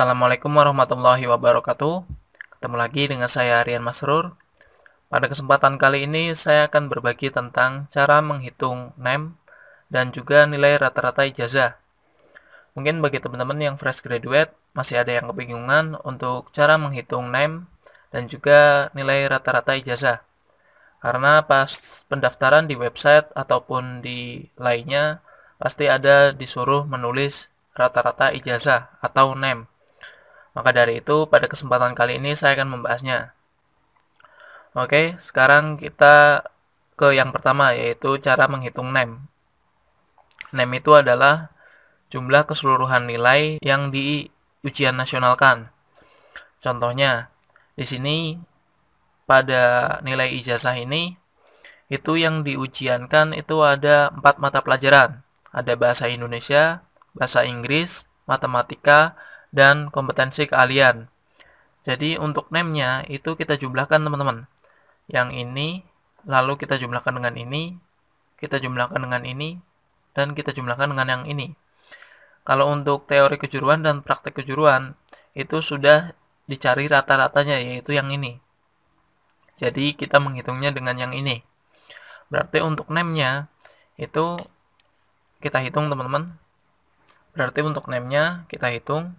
Assalamualaikum warahmatullahi wabarakatuh. Ketemu lagi dengan saya Rian Masrur. Pada kesempatan kali ini saya akan berbagi tentang cara menghitung NEM dan juga nilai rata-rata ijazah. Mungkin bagi teman-teman yang fresh graduate masih ada yang kebingungan untuk cara menghitung NEM dan juga nilai rata-rata ijazah. Karena pas pendaftaran di website ataupun di lainnya pasti ada disuruh menulis rata-rata ijazah atau NEM. Maka dari itu, pada kesempatan kali ini saya akan membahasnya. Oke, sekarang kita ke yang pertama, yaitu cara menghitung NEM. NEM itu adalah jumlah keseluruhan nilai yang di ujian nasionalkan. Contohnya, di sini pada nilai ijazah ini, itu yang diujiankan itu ada empat mata pelajaran. Ada bahasa Indonesia, bahasa Inggris, matematika, dan kompetensi keahlian. Jadi untuk name-nya itu kita jumlahkan teman-teman. Yang ini, lalu kita jumlahkan dengan ini, kita jumlahkan dengan ini, dan kita jumlahkan dengan yang ini. Kalau untuk teori kejuruan dan praktek kejuruan, itu sudah dicari rata-ratanya, yaitu yang ini. Jadi kita menghitungnya dengan yang ini. Berarti untuk name-nya, itu kita hitung teman-teman. Berarti untuk name-nya kita hitung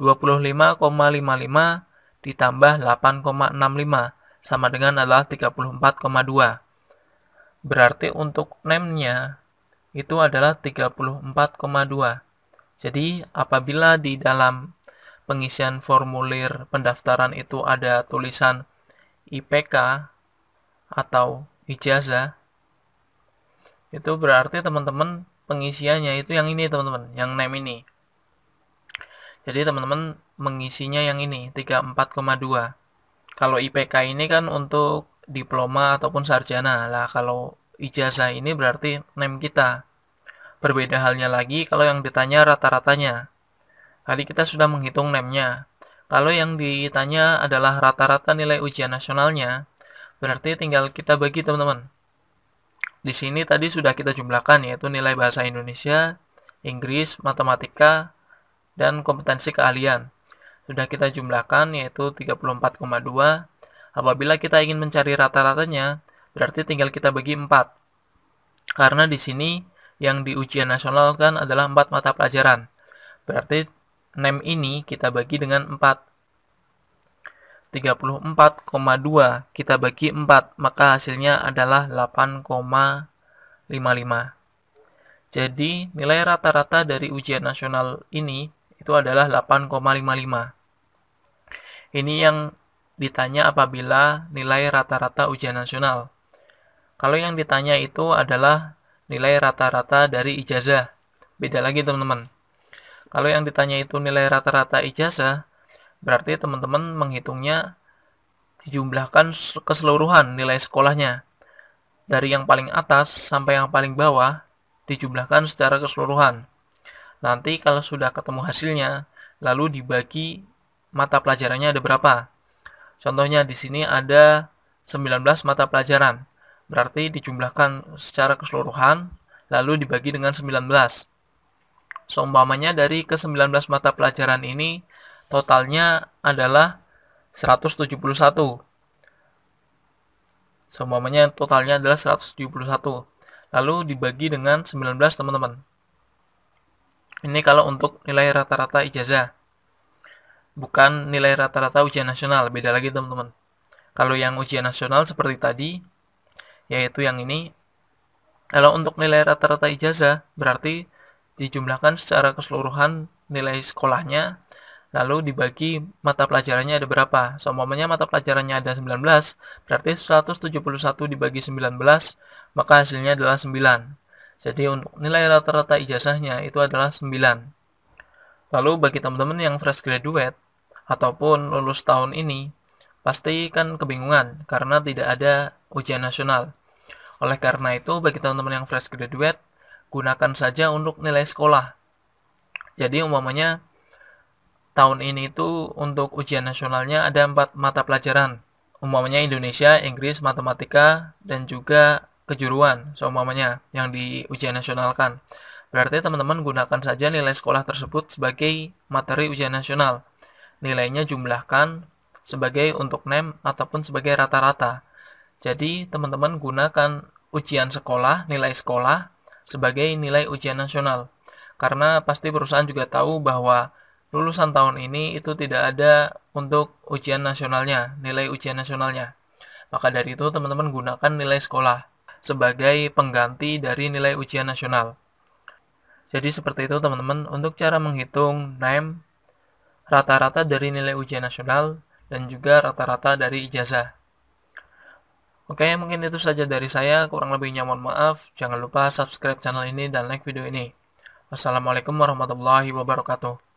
25,55 ditambah 8,65 sama dengan adalah 34,2. Berarti untuk NEM-nya itu adalah 34,2. Jadi apabila di dalam pengisian formulir pendaftaran itu ada tulisan IPK atau ijazah, itu berarti teman-teman pengisiannya itu yang ini teman-teman, yang NEM ini. Jadi teman-teman mengisinya yang ini 34,2. Kalau IPK ini kan untuk diploma ataupun sarjana. Lah kalau ijazah ini berarti NEM kita. Berbeda halnya lagi kalau yang ditanya rata-ratanya. kali kita sudah menghitung NEM-nya. Kalau yang ditanya adalah rata-rata nilai ujian nasionalnya, berarti tinggal kita bagi teman-teman. Di sini tadi sudah kita jumlahkan yaitu nilai bahasa Indonesia, Inggris, matematika, dan kompetensi keahlian. Sudah kita jumlahkan yaitu 34,2. Apabila kita ingin mencari rata-ratanya, berarti tinggal kita bagi 4. Karena di sini yang di ujian nasional kan adalah 4 mata pelajaran. Berarti NEM ini kita bagi dengan 4. 34,2 kita bagi 4 maka hasilnya adalah 8,55 jadi nilai rata-rata dari ujian nasional ini itu adalah 8,55. Ini yang ditanya apabila nilai rata-rata ujian nasional. Kalau yang ditanya itu adalah nilai rata-rata dari ijazah. Beda lagi teman-teman. Kalau yang ditanya itu nilai rata-rata ijazah, berarti teman-teman menghitungnya dijumlahkan keseluruhan nilai sekolahnya. Dari yang paling atas sampai yang paling bawah dijumlahkan secara keseluruhan. Nanti kalau sudah ketemu hasilnya, lalu dibagi mata pelajarannya ada berapa. Contohnya di sini ada 19 mata pelajaran. Berarti dijumlahkan secara keseluruhan, lalu dibagi dengan 19. Seumpamanya dari ke-19 mata pelajaran ini, totalnya adalah 171. Seumpamanya totalnya adalah 171. Lalu dibagi dengan 19 teman-teman. Ini kalau untuk nilai rata-rata ijazah. Bukan nilai rata-rata ujian nasional, beda lagi teman-teman. Kalau yang ujian nasional seperti tadi, yaitu yang ini, kalau untuk nilai rata-rata ijazah, berarti dijumlahkan secara keseluruhan nilai sekolahnya, lalu dibagi mata pelajarannya ada berapa. Seumpamanya mata pelajarannya ada 19, berarti 171 dibagi 19, maka hasilnya adalah 9. Jadi untuk nilai rata-rata ijazahnya itu adalah 9. Lalu bagi teman-teman yang fresh graduate ataupun lulus tahun ini, pasti kan kebingungan karena tidak ada ujian nasional. Oleh karena itu, bagi teman-teman yang fresh graduate, gunakan saja untuk nilai sekolah. Jadi umpamanya tahun ini itu untuk ujian nasionalnya ada empat mata pelajaran. Umpamanya Indonesia, Inggris, Matematika, dan juga kejuruan seumpamanya yang di ujian kan Berarti teman-teman gunakan saja nilai sekolah tersebut sebagai materi ujian nasional. Nilainya jumlahkan sebagai untuk NEM ataupun sebagai rata-rata. Jadi teman-teman gunakan ujian sekolah, nilai sekolah sebagai nilai ujian nasional. Karena pasti perusahaan juga tahu bahwa lulusan tahun ini itu tidak ada untuk ujian nasionalnya, nilai ujian nasionalnya. Maka dari itu teman-teman gunakan nilai sekolah sebagai pengganti dari nilai ujian nasional. Jadi seperti itu teman-teman, untuk cara menghitung NEM, rata-rata dari nilai ujian nasional, dan juga rata-rata dari ijazah. Oke, mungkin itu saja dari saya, kurang lebihnya mohon maaf, jangan lupa subscribe channel ini dan like video ini. Wassalamualaikum warahmatullahi wabarakatuh.